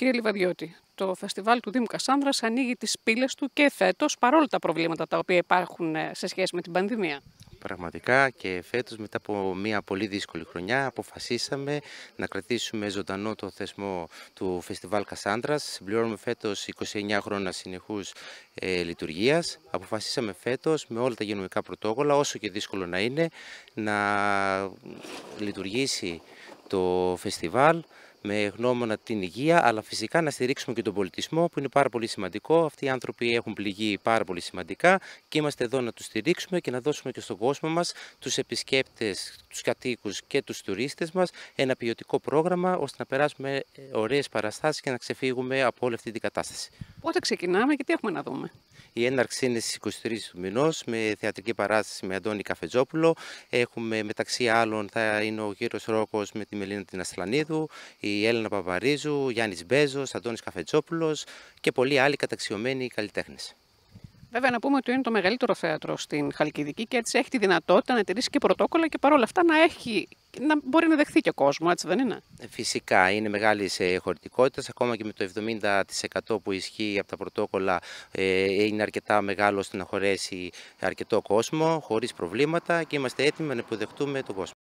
Κύριε Λιβαδιώτη, το φεστιβάλ του Δήμου Κασάνδρας ανοίγει τις πύλες του και φέτος παρόλα τα προβλήματα τα οποία υπάρχουν ε, σε σχέση με την πανδημία. Πραγματικά και φέτος μετά από μια πολύ δύσκολη χρονιά αποφασίσαμε να κρατήσουμε ζωντανό το θεσμό του Φεστιβάλ Κασάνδρας. Συμπληρώνουμε φέτος 29 χρόνια συνεχούς ε, λειτουργίας. Αποφασίσαμε φέτος με όλα τα γενομικά πρωτόκολλα, όσο και δύσκολο να είναι, να λειτουργήσει το φεστιβάλ με γνώμονα την υγεία, αλλά φυσικά να στηρίξουμε και τον πολιτισμό που είναι πάρα πολύ σημαντικό. Αυτοί οι άνθρωποι έχουν πληγεί πάρα πολύ σημαντικά και είμαστε εδώ να τους στηρίξουμε και να δώσουμε και στον κόσμο μας, τους επισκέπτες, τους κατοίκους και τους τουρίστες μας ένα ποιοτικό πρόγραμμα ώστε να περάσουμε ε, ωραίες παραστάσεις και να ξεφύγουμε από όλη αυτή την κατάσταση. Πότε ξεκινάμε και τι έχουμε να δούμε. Η έναρξη είναι στις 23 του μηνός με θεατρική παράσταση με Αντώνη Καφετζόπουλο. Έχουμε μεταξύ άλλων θα είναι ο γύρος ρόκος με τη Μελίνα την Αστλανίδου, η Έλενα Παπαρίζου, Γιάννης Μπέζος, Αντώνης Καφετζόπουλος και πολλοί άλλοι καταξιωμένοι καλλιτέχνες. Βέβαια, να πούμε ότι είναι το μεγαλύτερο θέατρο στην Χαλκιδική και έτσι έχει τη δυνατότητα να τηρήσει και πρωτόκολλα και παρόλα αυτά να έχει να μπορεί να δεχθεί και ο κόσμος, έτσι δεν είναι. Ε, φυσικά είναι μεγάλη χωρητικότητας. Ακόμα και με το 70% που ισχύει από τα πρωτόκολλα, ε, είναι αρκετά μεγάλο ώστε να χωρέσει αρκετό κόσμο χωρίς προβλήματα και είμαστε έτοιμοι να υποδεχτούμε τον κόσμο.